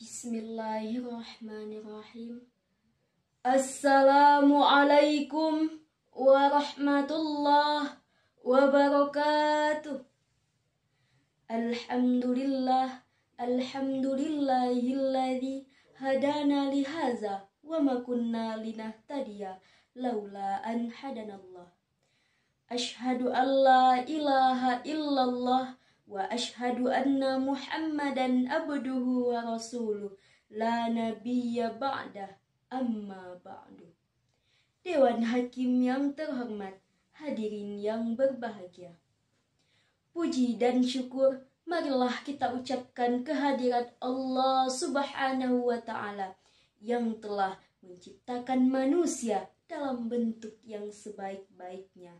بسم الله الرحمن الرحيم السلام عليكم ورحمة الله وبركاته الحمد لله الحمد لله الذي هدانا لهذا وما كنا لنهتدي لولا أن هدانا الله أشهد أن لا إله إلا الله وأشهد أن محمدا عبده ورسوله لا نبي بعده amma ba'du Dewan Hakim yang terhormat hadirin yang berbahagia Puji dan syukur marilah kita ucapkan kehadirat Allah subhanahu wa ta'ala yang telah menciptakan manusia dalam bentuk yang sebaik-baiknya.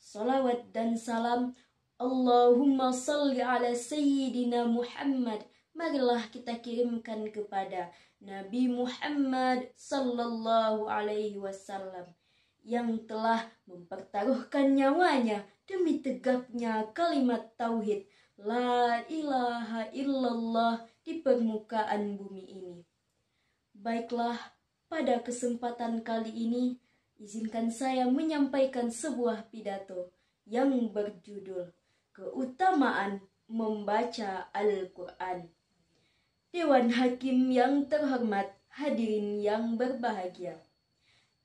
Salawat dan salam Allahumma salli ala Sayyidina Muhammad marilah kita kirimkan kepada Nabi Muhammad sallallahu alaihi wasallam yang telah mempertaruhkan nyawanya demi tegaknya kalimat tauhid la ilaha illallah di permukaan bumi ini. Baiklah, pada kesempatan kali ini izinkan saya menyampaikan sebuah pidato yang berjudul keutamaan membaca Al-Quran. Dewan Hakim yang terhormat, hadirin yang berbahagia.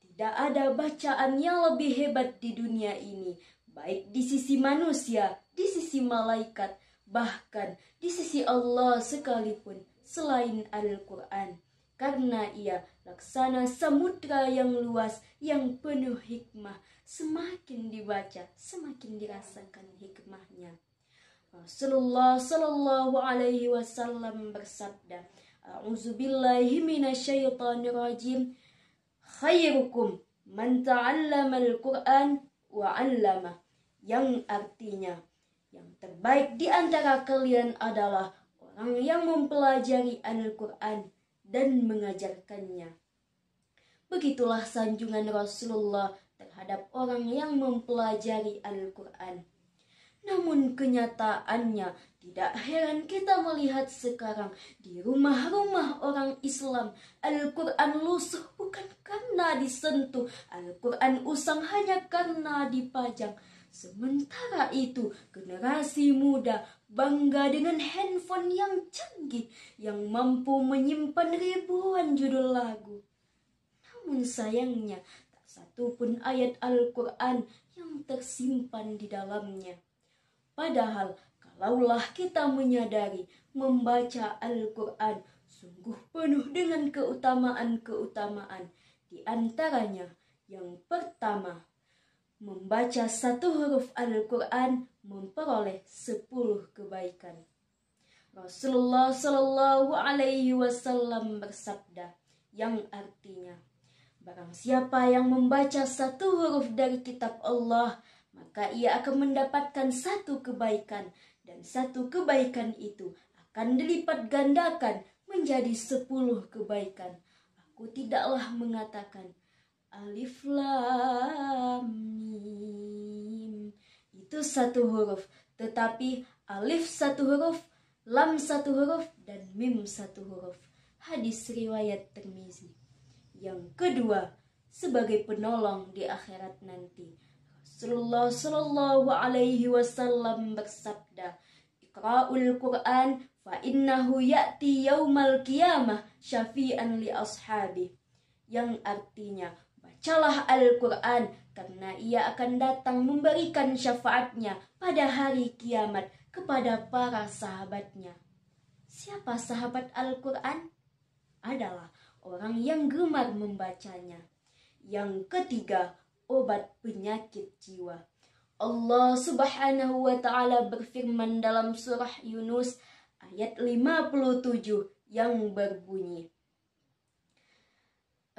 Tidak ada bacaan yang lebih hebat di dunia ini, baik di sisi manusia, di sisi malaikat, bahkan di sisi Allah sekalipun selain Al-Quran. Karena ia laksana samudra yang luas yang penuh hikmah semakin dibaca, semakin dirasakan hikmahnya. Rasulullah Shallallahu Alaihi Wasallam bersabda, "Auzubillahi minasyaitonirrajim, khairukum man ta'allama al-Qur'an wa 'allama." Yang artinya, yang terbaik di antara kalian adalah orang yang mempelajari Al-Quran dan mengajarkannya. Begitulah sanjungan Rasulullah terhadap orang yang mempelajari Al-Quran. Namun kenyataannya tidak heran kita melihat sekarang di rumah-rumah orang Islam Al-Quran lusuh bukan karena disentuh Al-Quran usang hanya karena dipajang Sementara itu generasi muda bangga dengan handphone yang canggih Yang mampu menyimpan ribuan judul lagu namun sayangnya satupun ayat Al-Quran yang tersimpan di dalamnya. Padahal, kalaulah kita menyadari membaca Al-Quran sungguh penuh dengan keutamaan-keutamaan, di antaranya yang pertama, membaca satu huruf Al-Quran memperoleh sepuluh kebaikan. Rasulullah Shallallahu Alaihi Wasallam bersabda yang artinya Barang siapa yang membaca satu huruf dari kitab Allah, maka ia akan mendapatkan satu kebaikan, dan satu kebaikan itu akan dilipat gandakan menjadi sepuluh kebaikan. Aku tidaklah mengatakan alif lam mim. Itu satu huruf, tetapi alif satu huruf, lam satu huruf, dan mim satu huruf. Hadis riwayat Termizi yang kedua sebagai penolong di akhirat nanti. Rasulullah Shallallahu Alaihi Wasallam bersabda, "Iqra'ul Quran fa innahu ya'ti yaumal kiamah syafi'an li ashabi." Yang artinya, bacalah Al-Quran karena ia akan datang memberikan syafaatnya pada hari kiamat kepada para sahabatnya. Siapa sahabat Al-Quran? adalah orang yang gemar membacanya. Yang ketiga, obat penyakit jiwa. Allah Subhanahu wa taala berfirman dalam surah Yunus ayat 57 yang berbunyi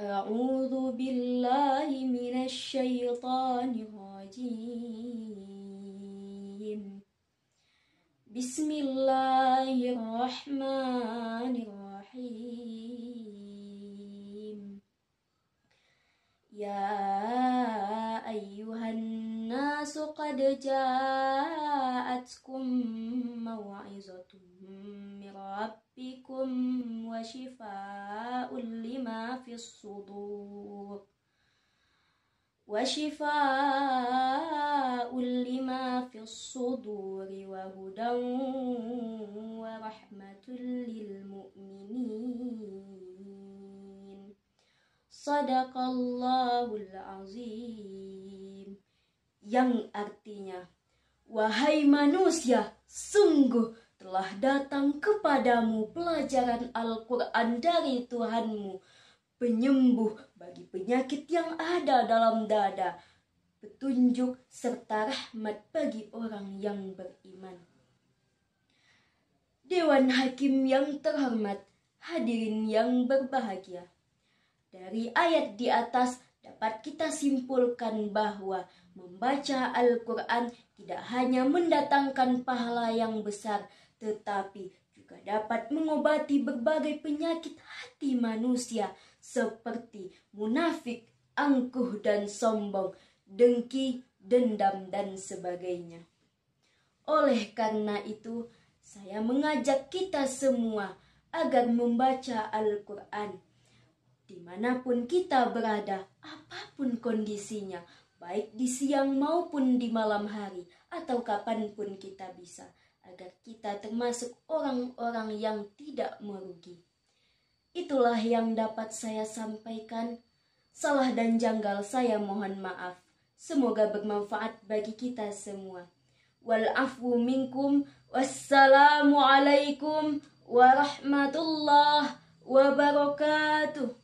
A'udzu billahi minasyaitonir rajim Bismillahirrahmanirrahim يا أيها الناس قد جاءتكم موعظة من ربكم وشفاء لما في الصدور وشفاء لما في الصدور وهدى ورحمة للمؤمنين Sadaqallahul azim. Yang artinya, Wahai manusia, sungguh telah datang kepadamu pelajaran Al-Quran dari Tuhanmu, penyembuh bagi penyakit yang ada dalam dada, petunjuk serta rahmat bagi orang yang beriman. Dewan Hakim yang terhormat, hadirin yang berbahagia. Dari ayat di atas dapat kita simpulkan bahwa membaca Al-Quran tidak hanya mendatangkan pahala yang besar, tetapi juga dapat mengobati berbagai penyakit hati manusia seperti munafik, angkuh dan sombong, dengki, dendam dan sebagainya. Oleh karena itu, saya mengajak kita semua agar membaca Al-Quran Dimanapun kita berada, apapun kondisinya, baik di siang maupun di malam hari, atau kapanpun kita bisa, agar kita termasuk orang-orang yang tidak merugi. Itulah yang dapat saya sampaikan. Salah dan janggal saya mohon maaf. Semoga bermanfaat bagi kita semua. Walafu minkum. Wassalamualaikum warahmatullahi wabarakatuh.